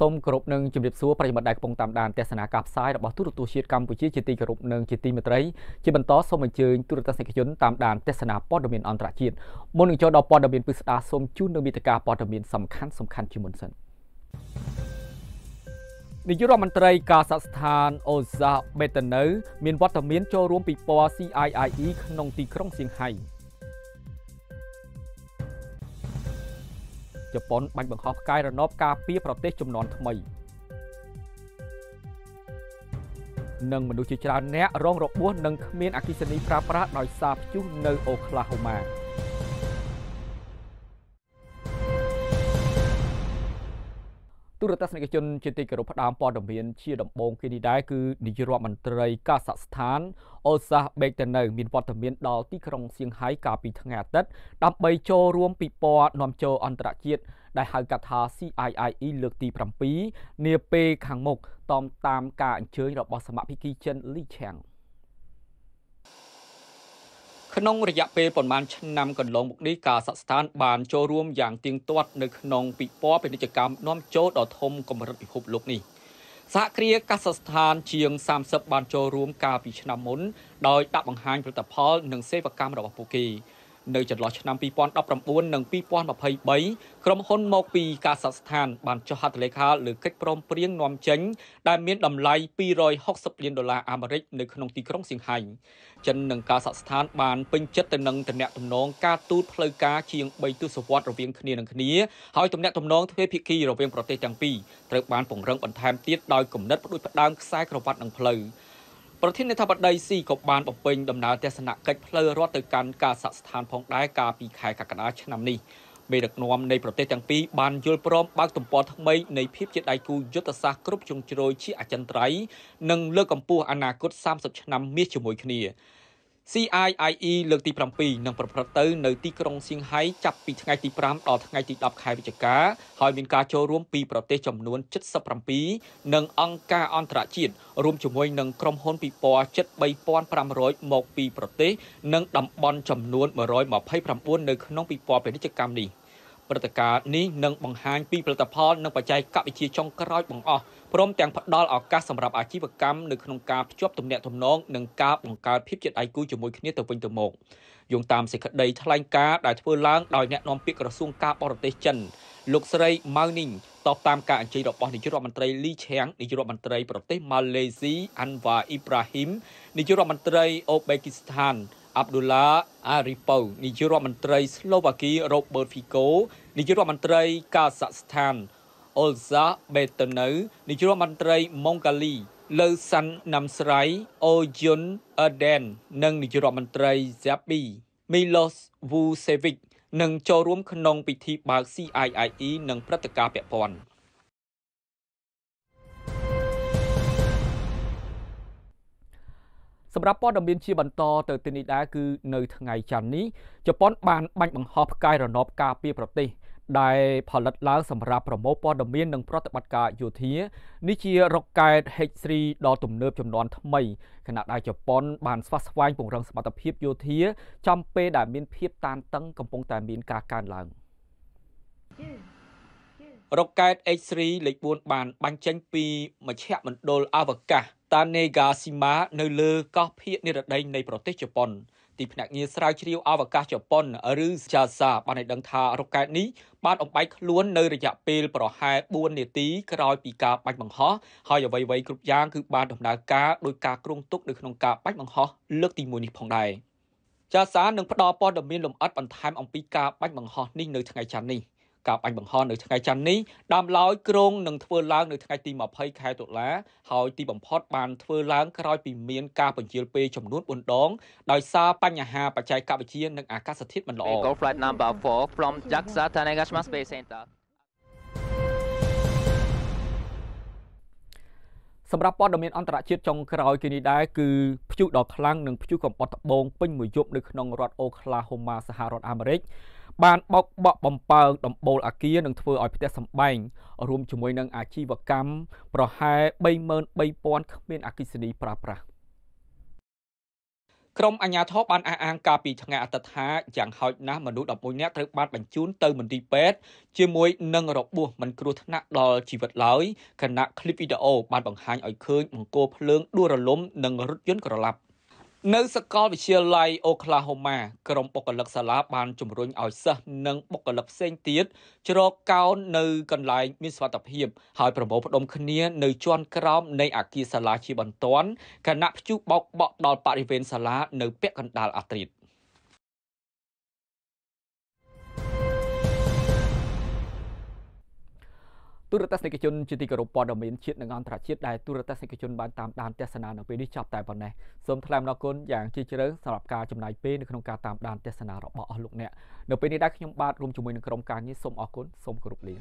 សូមគោរពនឹងជម្រាបសួរប្រិយមិត្តដែលកំពុងតាមដានទស្សនាការផ្សាយរបស់ទូរទស្សន៍ជាតិកម្ពុជាជាទីគោរពនឹងជាទីមេត្រីជាបន្តសូមអញ្ជើញទូរទស្សនិកជនតាមដានទស្សនាព័ត៌មានអន្តរជាតិមុននឹងចូលដល់ព័ត៌មានពិស្ដាសូមជូននៅមេតិការព័ត៌មានសំខាន់សំខាន់ជាមុនសិននាយករដ្ឋមន្ត្រីកាសាក់ស្ថានអូសាបេតនៅមានវត្តមានចូលរួមពិព័រណ៍ CIIE ក្នុងទីក្រុងសៀងហៃជប៉ុនបាញ់បង្ហោះផ្កាយរណបការពារប្រទេសចំនួនថ្មីនិងមនុស្សជាច្រើនអ្នករងរបួសនិងគ្មានអគិសនីប្រើប្រាស់ដោយសារព្យុះនៅអូក្លាហូម៉ាទូរទស្សនិកជនជាទីគោរពផ្ដាមព័ត៌មានជាដំបូងគេនេះដែរគឺនាយរដ្ឋមន្ត្រីកាសាក់ស្ថានអូសាសបេកតនៅ មានព័ត៌មានដល់ទីក្រុងសៀងហៃកាលពីថ្ងៃអាទិត្យដើម្បីចូលរួមពិព័រណ៍នាំចូលអន្តរជាតិដែលហៅកាត់ថា CIIE លើកទី7នាពេលខាងមុខតាមតាមការអញ្ជើញរបស់សមាភិកីចិនលីឆាំងក្នុងរយៈពេលប្រមាណឆ្នាំកន្លងមកនេះការសិកស្ថានបានចូលរួមយ៉ាងទៀងទាត់នៅក្នុងពិព័រណ៍ពាណិជ្ជកម្មនាំចូលដ៏ធំកម្រិតពិភពលោកនេះសហគ្រាសកសិដ្ឋានជាង30បានចូលរួមកាលពីឆ្នាំមុនដោយដាក់បង្ហាញផលិតផល និងសេវាកម្មរបស់ពួកគេនៅចន្លោះឆ្នាំ2019និង2023ក្រុមហ៊ុនមកពីកាសាក់ស្ថានបានចុះហត្ថលេខាលើកិច្ចព្រមព្រៀងនាំចេញដែលមានតម្លៃ260លានដុល្លារអាមេរិកនៅក្នុងទីក្រុងសៀងហៃចិននិងកាសាក់ស្ថានបានពេញចិត្តទៅនឹងទំនាក់ទំនងការទូតផ្លូវការជាង3ទសវត្សរ៍រវាងគ្នានឹងគ្នាហើយទំនាក់ទំនងទ្វេភាគីរវាងប្រទេសទាំងពីរត្រូវបានពង្រឹងបន្ថែមទៀតដោយគំនិតផ្ដួចផ្ដើមខ្សែក្រវ៉ាត់និងផ្លូវ។ប្រធានាធិបតីស៊ីក៏បានបំពេញដំណើរទស្សនកិច្ចផ្លូវរដ្ឋទៅកាន់កាសាក់ស្ថានផងដែរកាលពីខែកក្កដាឆ្នាំនេះមេដឹកនាំនៃប្រទេសទាំងពីរបានយល់ព្រមបើកទំព័រថ្មីនៃភាពជាដៃគូយុទ្ធសាស្ត្រគ្រប់ជ្រុងជ្រោយជាអចិន្ត្រៃយ៍និងលើកកម្ពស់អនាគត30ឆ្នាំមាសជាមួយគ្នា CIIE លើកទី7នឹងប្រព្រឹត្តទៅនៅទីក្រុងសៀងហៃចាប់ពីថ្ងៃទី5ដល់ថ្ងៃទី10ខែវិច្ឆិកា ហើយមានការចូលរួមពីប្រទេសចំនួន77និងអង្គការអន្តរជាតិរួមជាមួយនឹងក្រុមហ៊ុនពិព័រណ៍ជិត3500មកពីប្រទេស និងតំបន់ចំនួន129នៅក្នុងពិព័រណ៍ពាណិជ្ជកម្មនេះព្រឹត្តិការណ៍នេះនឹងបង្ហាញពីផលិតផលនិងបច្ចេកវិទ្យាចុងក្រោយបង្អស់ព្រមទាំងផ្ដល់ឱកាសសម្រាប់អាជីវកម្មនៅក្នុងការភ្ជាប់ទំនាក់ទំនង និងការបង្កើតភាពជាដៃគូជាមួយគ្នាទៅវិញទៅមកយោងតាមសេចក្តីថ្លែងការណ៍ដែលធ្វើឡើងដោយអ្នកនាំពាក្យក្រសួងការបរទេសចិនលោកស្រីម៉ៅនីងតបតាមការអញ្ជើញរបស់នាយករដ្ឋមន្ត្រីលីឆាងនាយករដ្ឋមន្ត្រីប្រទេសម៉ាឡេស៊ីអាន់វ៉ាអ៊ីប្រាហ៊ីមនាយករដ្ឋមន្ត្រីអូបេគីស្ថានអាប់ឌូឡាអារីប៉ូនាយករដ្ឋមន្ត្រីស្លូវ៉ាគីរ៉ូបឺតហ្វីកូនាយករដ្ឋមន្ត្រីកាហ្សាក់ស្ថានអូលសាបេតនៅនាយករដ្ឋមន្ត្រីម៉ុងកាលីលើសាន់ណាំស្រៃអូយុនអឺដែននិងនាយករដ្ឋមន្ត្រីហ្សាប៊ីមីឡូសវូសេវិកនឹងចូលរួមក្នុងពិធីបើក CIIE និងព្រឹត្តិការណ៍ពាក់ព័ន្ធ។សម្រាប់ព័ត៌មានជាបន្តទៅទីនេះដែរគឺនៅថ្ងៃច័ន្ទនេះជប៉ុនបាន បាញ់បង្ហោះផ្កាយរណបការពារប្រទេស ដែលផលិតឡើងសម្រាប់ប្រមូលព័ត៌មាននិងប្រតិបត្តិការយោធានេះជារកកែត H3 ដ៏ទំនើបចំនួនថ្មីខណៈដែលជប៉ុនបានស្វាស្វែងពង្រឹងសមត្ថភាពយោធា ចំពេលដែលមានភាពតានតឹងកំពុងតែមានការកើនឡើង។រ៉ុកកែត H3 លេខ4បាន បាញ់ចេញពីមជ្ឈមណ្ឌលអវកាស Tanegashima នៅលើកោះភាគនិរតីនៃប្រទេសជប៉ុនទីភ្នាក់ងារស្រាវជ្រាវអវកាសជប៉ុនឬ JAXA បានឲ្យដឹងថារ៉ុកកែតនេះបានអំបែកខ្លួននៅរយៈពេលប្រហែល4នាទីក្រោយ ពីការបាញ់បង្ហោះហើយអ្វីៗគ្រប់យ៉ាងគឺបានដំណើរការដោយការគ្រោងទុកនៅក្នុងការបាញ់បង្ហោះលើកទី1នេះផងដែរ JAXA នឹងផ្ដល់ព័ត៌មានលម្អិតបន្ថែមអំពីការបាញ់បង្ហោះនេះនៅថ្ងៃច័ន្ទនេះ។ការបាញ់បង្ហោះនៅថ្ងៃច័ន្ទនេះដើមឡើយក្រុងនឹងធ្វើឡើងនៅថ្ងៃទី20ខែតុលាហើយទីបំផុតបានធ្វើឡើងក្រោយពីមានការបញ្ជាលពេលចំនួន4ដងដោយសារបញ្ហាបច្ចេកវិទ្យានិងអាកាសធាតុមិនល្អ Go flight number 4 from JAXA Tanegashima Space Center សម្រាប់ព័ត៌មានអន្តរជាតិចុងក្រោយគេនេះដែរគឺព្យុះដ៏ខ្លាំងនិងព្យុះកំពត់ត្បូងពេញមួយយប់នៅក្នុងរដ្ឋអូក្លាហូម៉ាសហរដ្ឋអាមេរិកបានបោកបក់បំបើកដំបូលអាគារនិងធ្វើឲ្យផ្ទះសម្បែងរួមជាមួយនឹងអាជីវកម្មប្រហែល33,000គ្មានអគិសនីប្រើប្រាស់ក្រុមអាជ្ញាធរបានអះអាងការពីថ្ងៃអតីតថាយ៉ាងហោចណាស់មនុស្ស11នាក់ត្រូវបានបញ្ជូនទៅមន្ទីរពេទ្យជាមួយនឹងរបួសមិនគ្រោះថ្នាក់ដល់ជីវិតឡើយខណៈคลิปវីដេអូបានបង្ហាញឲ្យឃើញបង្គោលភ្លើងដួលរលំ និងរថយន្តក្រឡាប់នៅសាកលវិទ្យាល័យអូក្លាហូម៉ាក្រុមបុគ្គលិកសាលាបានជំរុញឲ្យសិស្សនិងបុគ្គលិកផ្សេងទៀតជ្រកកោននៅកន្លែងមានសុវត្ថិភាពហើយប្រមូលផ្ដុំគ្នានៅជាន់ក្រោមនៃអគារសាលាជាបន្ទាន់គណៈព្យុះបោកបក់ដល់បរិវេណសាលានៅពាក់កណ្ដាលអាត្រិតទូរទស្សនិកជនជាទីគោរពព័ត៌មានជាតិនិងអន្តរជាតិដែលទូរទស្សនិកជនបានតាមដានទស្សនានៅពេលនេះចប់តែប៉ុណ្ណេះសូមថ្លែងអំណរគុណយ៉ាងជ្រាលជ្រៅសម្រាប់ការចំណាយពេលនៅក្នុង ការតាមដាន ទស្សនារបស់អស់លោកអ្នកនៅពេលនេះដែរខ្ញុំបាទរួមជាមួយនឹងក្រុមការងារសូមអរគុណសូមគោរពលា